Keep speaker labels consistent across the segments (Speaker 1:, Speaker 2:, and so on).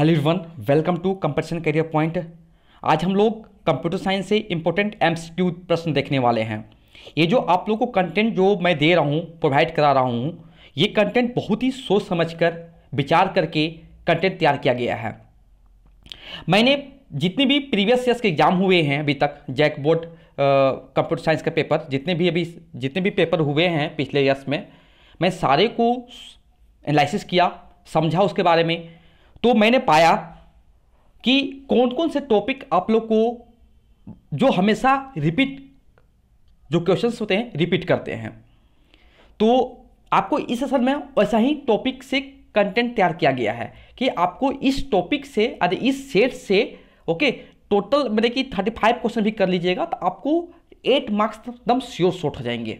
Speaker 1: Hello everyone welcome to Competition Career Point आज हम लोग कंप्यूटर साइंस से इम्पोर्टेंट एमसीक्यू प्रश्न देखने वाले हैं ये जो आप लोगों को कंटेंट जो मैं दे रहा हूँ प्रोवाइड करा रहा हूँ ये कंटेंट बहुत ही सोच समझ कर विचार करके कंटेंट तैयार किया गया है मैंने जितने भी प्रीवियस ईयर्स के एग्ज़ाम हुए हैं अभी तक जैक बोर्ड कंप्यूटर साइंस का पेपर जितने भी अभी जितने भी पेपर हुए हैं पिछले ईयर्स में मैं सारे को एनालिसिस किया समझा उसके बारे में तो मैंने पाया कि कौन कौन से टॉपिक आप लोग को जो हमेशा रिपीट जो क्वेश्चंस होते हैं रिपीट करते हैं तो आपको इस असल में वैसा ही टॉपिक से कंटेंट तैयार किया गया है कि आपको इस टॉपिक से अरे इस सेट से ओके टोटल मतलब कि थर्टी फाइव क्वेश्चन भी कर लीजिएगा तो आपको एट मार्क्स एकदम श्योर शॉर्ट हो जाएंगे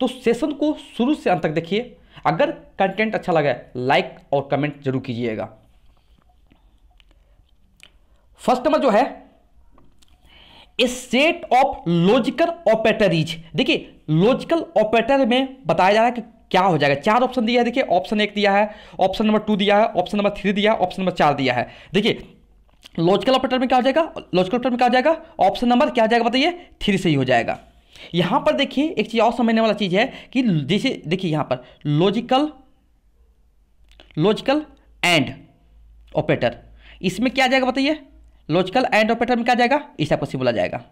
Speaker 1: तो सेशन को शुरू से अंत तक देखिए अगर कंटेंट अच्छा लगा लाइक और कमेंट जरूर कीजिएगा फर्स्ट नंबर जो है a set of logical operator is देखिए लॉजिकल ऑपरेटर में बताया जा रहा है कि क्या हो जाएगा चार ऑप्शन दिया है देखिए ऑप्शन एक दिया है ऑप्शन नंबर टू दिया है ऑप्शन नंबर थ्री दिया है ऑप्शन नंबर चार दिया है देखिए लॉजिकल ऑपरेटर में क्या हो जाएगा लॉजिकल ऑपरेटर में क्या हो जाएगा ऑप्शन नंबर क्या हो जाएगा बताइए थ्री से ही हो जाएगा यहाँ पर देखिए एक चीज़ और समझने वाला चीज़ है कि जैसे देखिए यहाँ पर लॉजिकल लॉजिकल एंड ऑपरेटर इसमें क्या जाएगा बताइए लॉजिकल एंड ऑपरेटर में क्या जाएगा इस टाइप से बोला जाएगा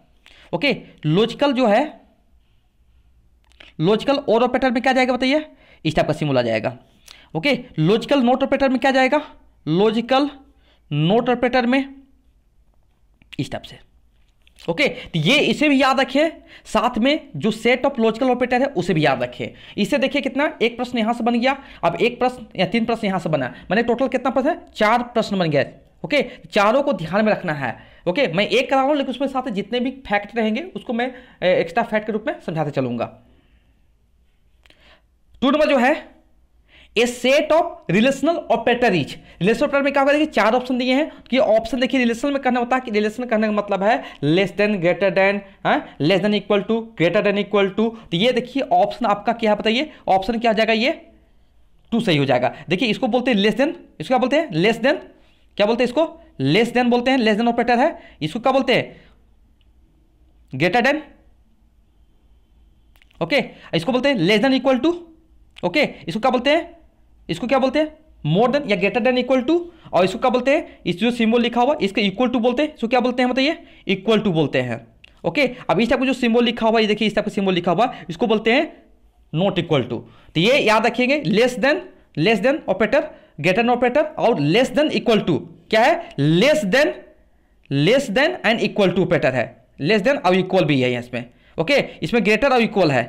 Speaker 1: ओके लॉजिकल जो है लॉजिकल और ऑपरेटर में क्या जाएगा बताइए इस टाइप का सिम बोला जाएगा ओके लॉजिकल नोट ऑपरेटर में क्या जाएगा लॉजिकल नोट ऑपरेटर में इस टाइप से ओके तो ये इसे भी याद रखिए साथ में जो सेट ऑफ लॉजिकल ऑपरेटर है उसे भी याद रखिए इसे देखिए कितना एक प्रश्न यहां से बन गया अब एक प्रश्न या तीन प्रश्न यहां से बना मैंने टोटल कितना प्रश्न है चार प्रश्न बन गया ओके okay, चारों को ध्यान में रखना है ओके okay, मैं एक करा रहा हूं लेकिन उसमें साथ जितने भी फैक्ट रहेंगे उसको मैं एक्स्ट्रा फैक्ट के रूप में समझाते चलूंगा टू नंबर जो है a set of relational operator is relational operator में क्या होगा देखिए चार ऑप्शन दिए हैं कि तो ऑप्शन देखिए रिलेशनल में कहना मतलब होता है कि रिलेशन कहने का मतलब है लेस देन ग्रेटर देन है less than equal to greater than equal to तो ये देखिए ऑप्शन आपका क्या बताइए ऑप्शन क्या हो जाएगा ये टू सही हो जाएगा देखिए इसको बोलते हैं लेस देन इसको क्या बोलते हैं लेस देन क्या बोलते हैं इसको लेस देन बोलते हैं लेस देन ऑपरेटर है इसको क्या बोलते हैं ग्रेटर देन ओके इसको बोलते हैं less than equal to okay इसको क्या बोलते हैं इसको क्या बोलते हैं मोर देन या ग्रेटर देन इक्वल टू और इसको क्या बोलते हैं इस जो सिम्बल लिखा हुआ इसके इक्वल टू बोलते हैं इसको क्या बोलते हैं बताइए इक्वल टू बोलते हैं ओके अब इस टाइप का जो सिम्बल लिखा हुआ ये देखिए इस टाइप का सिम्बल लिखा हुआ इसको बोलते हैं नॉट इक्वल टू तो ये याद रखेंगे less than less than operator greater operator और लेस देन इक्वल टू क्या है less than less than and equal to operator है लेस देन और इक्वल भी है इसमें ओके इसमें ग्रेटर और इक्वल है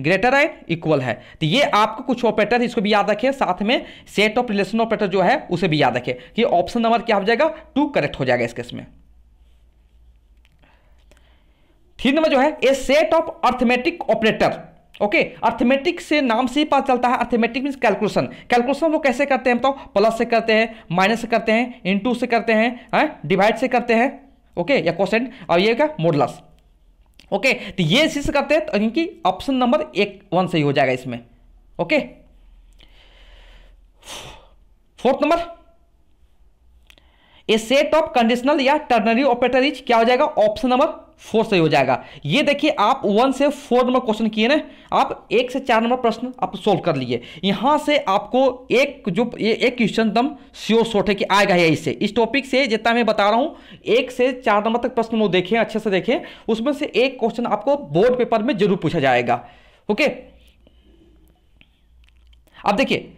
Speaker 1: ग्रेटर है इक्वल है तो ये आपको कुछ ऑपरेटर इसको भी याद रखें साथ में सेट ऑफ रिलेशन ऑपरेटर जो है उसे भी याद रखें कि ऑप्शन नंबर क्या हो जाएगा टू करेक्ट हो जाएगा इस केस में थी नंबर जो है a set of arithmetic operator okay arithmetic से नाम से ही पता चलता है अर्थमेटिक मीन कैलकुलेशन कैलकुलेशन वो कैसे करते हैं बताओ प्लस से करते हैं माइनस से करते हैं इंटू से करते हैं डिवाइड से करते हैं ओके या क्वेश्चन और ये क्या मोडलस ओके तो ये शीर्ष करते हैं क्योंकि ऑप्शन नंबर एक वन सही हो जाएगा इसमें okay fourth number a set of conditional या टर्नरी ऑपरेटर इज क्या हो जाएगा ऑप्शन नंबर फोर सही हो जाएगा ये देखिए आप वन से फोर नंबर क्वेश्चन किए ना आप एक से चार नंबर प्रश्न आप सोल्व कर लिए यहाँ से आपको एक जो ये एक क्वेश्चन दम श्योर शोट है कि आएगा यही से इस टॉपिक से जितना मैं बता रहा हूँ एक से चार नंबर तक प्रश्न वो देखें अच्छे से देखें उसमें से एक क्वेश्चन आपको बोर्ड पेपर में जरूर पूछा जाएगा ओके अब देखिए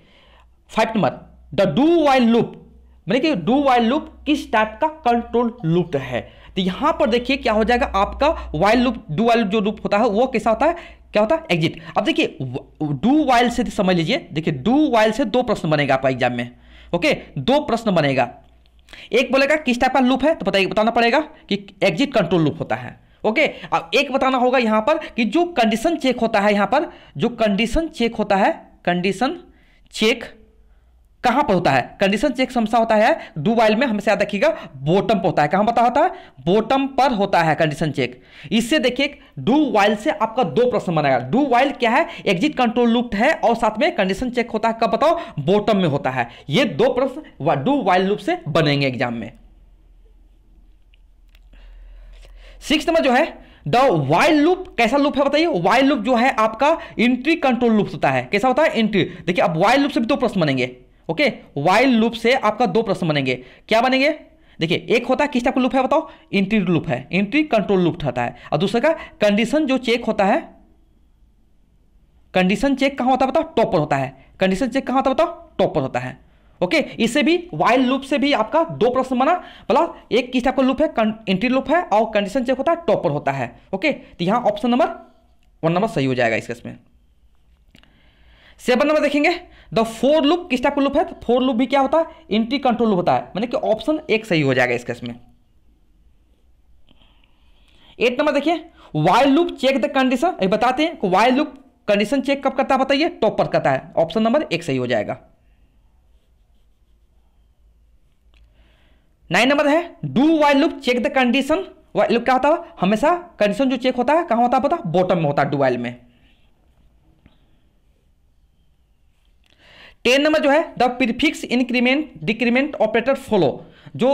Speaker 1: five number the do while loop मैंने कि डू वाइल लूप किस टाइप का कंट्रोल लूप है तो यहां पर देखिए क्या हो जाएगा आपका वाइल लूप डू वाइल जो लूप होता है वो कैसा होता है क्या होता है एग्जिट अब देखिए डू वाइल से तो समझ लीजिए देखिए डू वाइल से दो प्रश्न बनेगा आपका एग्जाम में ओके दो प्रश्न बनेगा एक बोलेगा किस टाइप का लूप है तो बताइए बताना पड़ेगा कि एग्जिट कंट्रोल लूप होता है ओके अब एक बताना होगा यहां पर कि जो कंडीशन चेक होता है यहां पर जो कंडीशन चेक होता है कंडीशन चेक कहां पर होता है कंडीशन चेक समस्या होता है दो वाइल में हमेशा याद रखिएगा बॉटम पर होता है कहां पता होता है बॉटम पर होता है कंडीशन चेक इससे देखिए डू वाइल से आपका दो प्रश्न बनेगा डू वाइल क्या है एग्जिट कंट्रोल लूप है और साथ में कंडीशन चेक होता है कब बताओ बॉटम में होता है ये दो प्रश्न डू वाइल लूप से बनेंगे एग्जाम में सिक्स नंबर जो है द वाइल्ड लूप कैसा लूप है बताइए वाइल्ड लूप जो है आपका एंट्री कंट्रोल लूप होता है कैसा होता है एंट्री देखिए अब वाइल्ड लूप से भी दो प्रश्न बनेंगे ओके वाइल लूप से आपका दो प्रश्न बनेंगे क्या बनेंगे देखिए एक होता है किस टाइप का लूप है बताओ इंट्री लूप है इंट्री कंट्रोल लूप रहता है और दूसरे का कंडीशन जो चेक होता है कंडीशन चेक कहां होता है बताओ टॉपर होता है कंडीशन चेक कहां होता है बताओ टॉपर होता है ओके इससे भी वाइल लूप से भी आपका दो प्रश्न बना बोला एक किस टाइप का लूप है एंट्री लूप है और कंडीशन चेक होता है टॉपर होता है ओके तो यहां ऑप्शन नंबर वन नंबर सही हो जाएगा इसके इसमें सेवन नंबर देखेंगे द फोर लुप किस टाइप का लुप है फोर लुप भी क्या होता है एंट्री कंट्रोल लुप होता है मतलब कि ऑप्शन एक सही हो जाएगा इस केस में एट नंबर देखिए while loop check the condition ये बताते हैं कि वाइल लुप कंडीशन चेक कब करता है बताइए टॉप पर करता है ऑप्शन नंबर एक सही हो जाएगा नाइन नंबर है do while loop check the condition while loop क्या होता है हमेशा कंडीशन जो चेक होता है कहां होता है पता बॉटम में होता है डू वाइल में टेन नंबर जो है the prefix increment decrement operator follow जो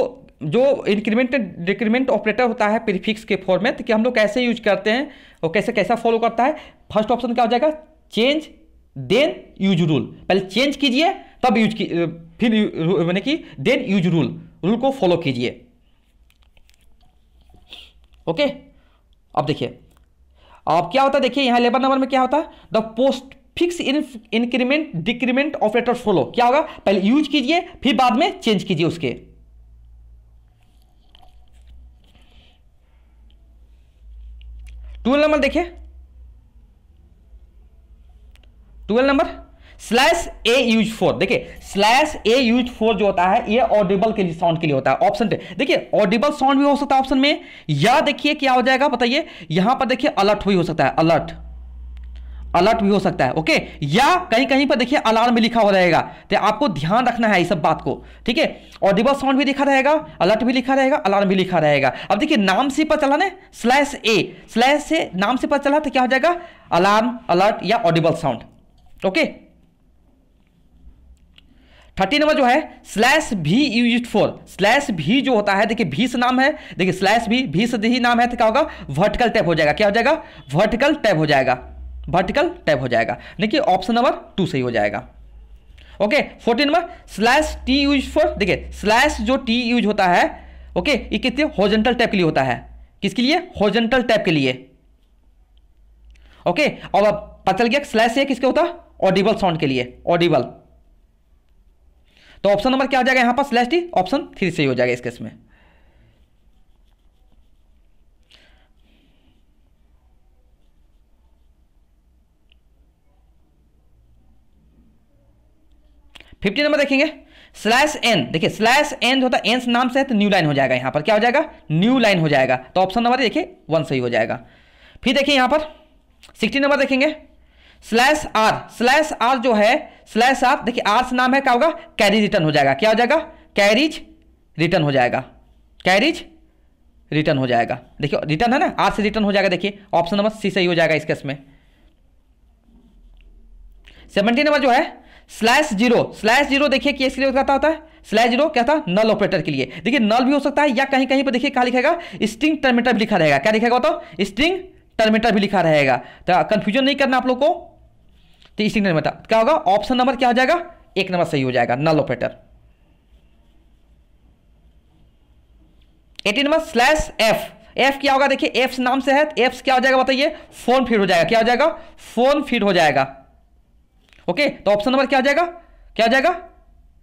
Speaker 1: जो इंक्रीमेंट डिक्रीमेंट ऑपरेटर होता है प्रीफिक्स के फॉर्म में तो कि हम लोग कैसे यूज करते हैं और कैसे कैसा फॉलो करता है फर्स्ट ऑप्शन क्या हो जाएगा चेंज देन यूज रूल पहले चेंज कीजिए तब यूज की फिर मैंने कि देन यूज रूल रूल को फॉलो कीजिए ओके अब देखिए अब क्या होता है देखिए यहां लेबर नंबर में क्या होता है the postfix increment decrement operator follow क्या होगा पहले यूज कीजिए फिर बाद में चेंज कीजिए उसके ट्वेल्व नंबर देखिए twelve number slash a use for देखिए स्लैश ए यूज फोर जो होता है ये ऑडिबल के लिए साउंड के लिए होता है ऑप्शन देखिए ऑडिबल साउंड भी हो सकता है ऑप्शन में या देखिए क्या हो जाएगा बताइए यहां पर देखिए अलर्ट भी हो सकता है अलर्ट अलर्ट भी हो सकता है ओके या कहीं कहीं पर देखिए अलार्म भी लिखा हो रहेगा तो आपको ध्यान रखना है इस सब बात को ठीक है ऑडिबल साउंड भी लिखा रहेगा अलर्ट भी लिखा रहेगा अलार्म भी लिखा रहेगा अब देखिए नाम से पता चला ना स्लैश ए स्लैश से नाम से पता चला तो क्या हो जाएगा अलार्म अलर्ट या audible sound okay thirty number जो है स्लैश भी यूज फॉर स्लैश भी जो होता है देखिए भी नाम है देखिए स्लैश भी भी ही नाम है तो क्या होगा वर्टिकल टैप हो जाएगा क्या हो जाएगा वर्टिकल टैप हो जाएगा वर्टिकल टैब हो जाएगा देखिए ऑप्शन नंबर टू सही हो जाएगा okay fourteen number slash t use for देखिए स्लैश जो टी यूज होता है ओके ये कितने हॉर्जेंटल टैप के लिए होता है किसके लिए हॉर्जेंटल टैप के लिए ओके और अब पता चल गया स्लैश ये किसके होता है ऑडिबल साउंड के लिए ऑडिबल तो ऑप्शन नंबर क्या आ जाएगा यहां पर स्लैश टी ऑप्शन थ्री सही हो जाएगा इस केस में फिफ्टी नंबर देखेंगे स्लैश एन देखिए स्लैश एन जो होता है एन नाम से है तो न्यू लाइन हो जाएगा यहां पर क्या हो जाएगा न्यू लाइन हो जाएगा तो ऑप्शन नंबर देखिए वन सही हो जाएगा फिर देखिए यहां पर सिक्सटी नंबर देखेंगे स्लैश आर स्लैश आर जो है स्लैश आर देखिए आर से नाम है क्या होगा कैरिज रिटर्न हो जाएगा क्या हो जाएगा कैरिज रिटर्न हो जाएगा कैरिज रिटर्न हो जाएगा देखिए रिटर्न है ना आर से रिटर्न हो जाएगा देखिए ऑप्शन नंबर सी सही हो जाएगा इस केस में सेवनटीन नंबर जो है स्लैश जीरो स्लैश जीरो देखिए केस के लिए कहता होता है स्लैश जीरो क्या था नल ऑपरेटर के लिए देखिए नल भी हो सकता है या कहीं कहीं पर देखिए क्या लिखेगा स्ट्रिंग टर्मिनेटर भी लिखा रहेगा क्या लिखेगा बताओ स्ट्रिंग टर्मिनेटर भी लिखा रहेगा तो कंफ्यूजन नहीं करना आप लोग को तो स्ट्रिंग टर्मिनेटर तो क्या होगा ऑप्शन नंबर क्या हो जाएगा एक नंबर सही हो जाएगा null operator eighteen number slash f f क्या होगा देखिए एफ नाम से है एफ क्या हो जाएगा बताइए फोन फीड हो जाएगा क्या हो जाएगा फोन फीड हो जाएगा ओके तो ऑप्शन नंबर क्या आ जाएगा क्या आ जाएगा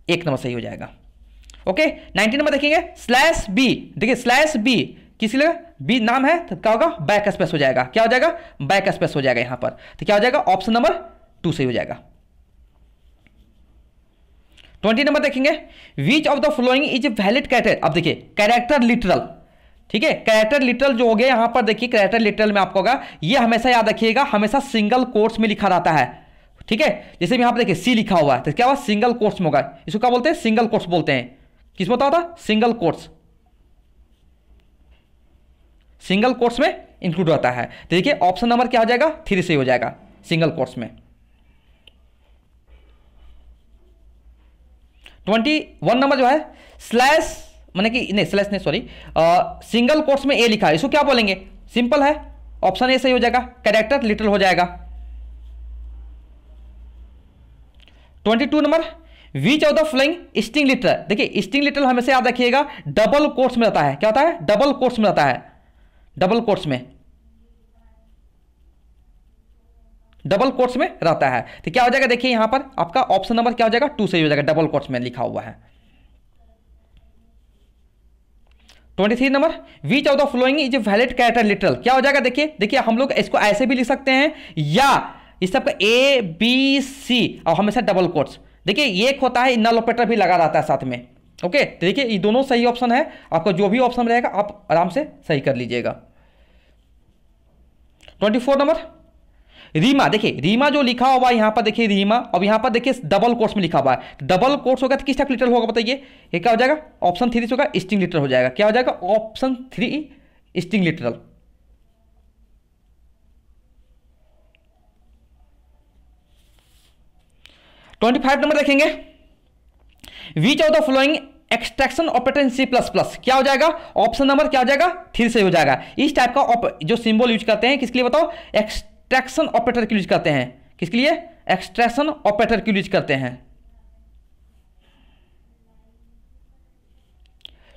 Speaker 1: एक नंबर सही हो जाएगा ओके नाइनटीन नंबर देखेंगे स्लैश बी देखिए स्लैश बी किसी लगा बी नाम है तो क्या होगा बैक स्पेस हो जाएगा क्या हो जाएगा बैक स्पेस हो जाएगा यहां पर तो क्या हो जाएगा ऑप्शन नंबर टू सही हो जाएगा ट्वेंटी नंबर देखेंगे which of the following is a valid character अब देखिए कैरेक्टर लिटरल ठीक है कैरेक्टर लिटरल जो हो गया यहां पर देखिए कैरेक्टर लिटरल में आपको होगा ये हमेशा याद रखिएगा हमेशा सिंगल कोर्स में लिखा रहता है ठीक है जैसे भी पर देखिए सी लिखा हुआ है तो क्या हुआ सिंगल कोर्स में होगा इसको क्या बोलते हैं सिंगल कोर्स बोलते हैं किस बताओ था सिंगल कोर्स सिंगल कोर्स में इंक्लूड होता है तो देखिए ऑप्शन नंबर क्या हो जाएगा थ्री से हो जाएगा सिंगल कोर्स में ट्वेंटी वन नंबर जो है स्लैश मैंने कि नहीं स्लैश नहीं सॉरी सिंगल कोर्स में ए लिखा है इसको क्या बोलेंगे सिंपल है ऑप्शन ए सही हो जाएगा कैरेक्टर लिटल हो जाएगा twenty two number which of the following string literal देखिए स्टिंग लिटर हमेशा याद रखिएगा डबल कोर्स में रहता है क्या होता है डबल कोर्स में रहता है डबल कोर्स में डबल कोर्स में रहता है तो क्या हो जाएगा देखिए यहां पर आपका ऑप्शन नंबर क्या हो जाएगा टू से हो जाएगा डबल कोर्स में लिखा हुआ है twenty three number which of the following is valid character literal क्या हो जाएगा देखिए देखिए हम लोग इसको ऐसे भी लिख सकते हैं या इस सबका ए बी सी और हमेशा डबल कोट्स देखिए एक होता है नल ऑपरेटर भी लगा रहता है साथ में ओके तो देखिए ये दोनों सही ऑप्शन है आपका जो भी ऑप्शन रहेगा आप आराम से सही कर लीजिएगा ट्वेंटी फोर नंबर रीमा देखिए रीमा जो लिखा हुआ है यहां पर देखिए रीमा और यहां पर देखिए डबल कोर्स में लिखा हुआ है डबल कोर्स होगा तो किस टाइप लिटर होगा बताइए ये क्या हो जाएगा ऑप्शन थ्री से होगा स्टिंग लिटर हो जाएगा क्या हो जाएगा option three string literal twenty five number देखेंगे which of the following extraction operator in C plus plus क्या हो जाएगा ऑप्शन नंबर क्या हो जाएगा थ्री से हो जाएगा इस टाइप का जो सिंबल यूज करते हैं किसके लिए बताओ एक्सट्रैक्शन ऑपरेटर के यूज करते हैं किसके लिए एक्सट्रैक्शन ऑपरेटर के यूज करते हैं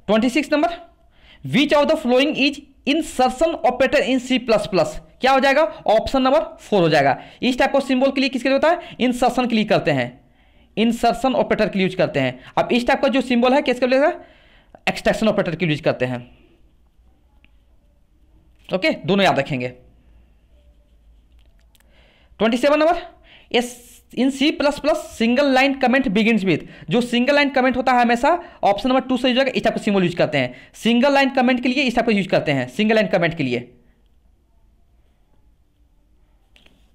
Speaker 1: twenty six number which of the following is insertion operator in C plus plus क्या हो जाएगा ऑप्शन नंबर फोर हो जाएगा इस टाइप को सिंबल के लिए किसके लिए होता है इंसर्शन के लिए करते हैं इंसर्शन ऑपरेटर के लिए यूज करते हैं अब इस टाइप का जो सिंबल है किसके लिए एक्सट्रैक्शन ऑपरेटर के लिए यूज करते हैं ओके दोनों याद रखेंगे twenty seven number as in C plus plus single line comment begin with जो सिंगल लाइन कमेंट होता है हमेशा ऑप्शन नंबर टू से यूज होगा इस टाइप का सिम्बल यूज करते हैं सिंगल लाइन कमेंट के लिए इस टाइप का यूज करते हैं सिंगल लाइन कमेंट के लिए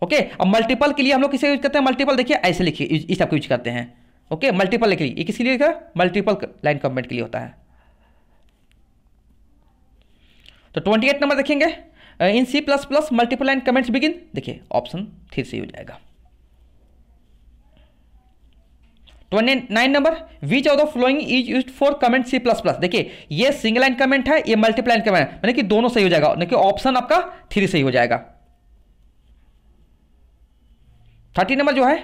Speaker 1: ओके अब मल्टीपल के लिए हम लोग किसे यूज करते हैं मल्टीपल देखिए ऐसे लिखिए इस टाइप का यूज करते हैं ओके मल्टीपल के लिए किसके किसी लिए मल्टीपल लाइन कमेंट के लिए होता है तो ट्वेंटी एट नंबर देखेंगे in C plus plus multiple line comments begin देखिए ऑप्शन थ्री से यूज आएगा twenty nine number which of the following is use for comment C plus plus देखिए ये सिंगल लाइन कमेंट है ये मल्टीप्लाइन comment है मतलब कि दोनों सही हो जाएगा देखिए मतलब ऑप्शन आपका थ्री सही हो जाएगा थर्टी नंबर जो है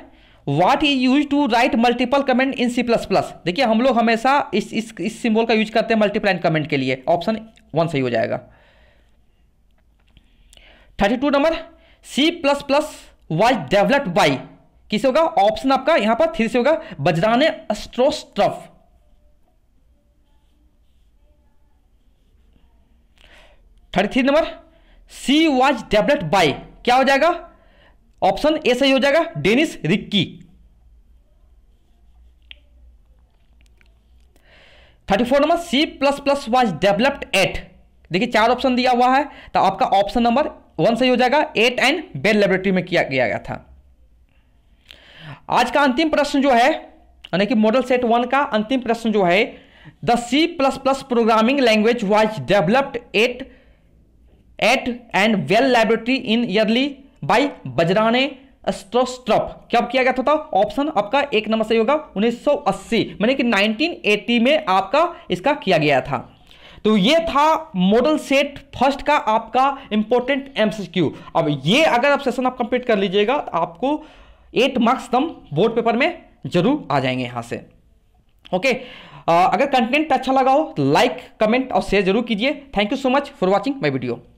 Speaker 1: what is use to write multiple comment in C plus plus देखिए हम लोग हमेशा इस इस इस सिंबल का यूज करते हैं मल्टीप्लाइन कमेंट के लिए ऑप्शन वन सही हो जाएगा thirty two number C plus plus was developed by किस होगा ऑप्शन आपका यहां पर थ्री से होगा Bjarne Stroustrup thirty three number C was developed by क्या हो जाएगा ऑप्शन ए सही हो जाएगा Dennis Ritchie thirty four number C plus plus was developed at देखिए चार ऑप्शन दिया हुआ है तो आपका ऑप्शन नंबर वन सही हो जाएगा एट एंड बेल लेबोरेटरी में किया गया था आज का अंतिम प्रश्न जो है यानी कि मॉडल सेट वन का अंतिम प्रश्न जो है the C plus plus programming language was developed at at and Bell laboratory in early by Bjarne Stroustrup क्या किया गया था ऑप्शन तो? आपका एक नंबर सही होगा 1980 मैंने कि 1980 में आपका इसका किया गया था तो ये था मॉडल सेट फर्स्ट का आपका इंपॉर्टेंट एमसीक्यू अब ये अगर आप सेशन आप कंप्लीट कर लीजिएगा आपको एट मार्क्स तम बोर्ड पेपर में जरूर आ जाएंगे यहाँ से ओके अगर कंटेंट अच्छा लगा हो तो लाइक कमेंट और शेयर जरूर कीजिए thank you so much for watching my video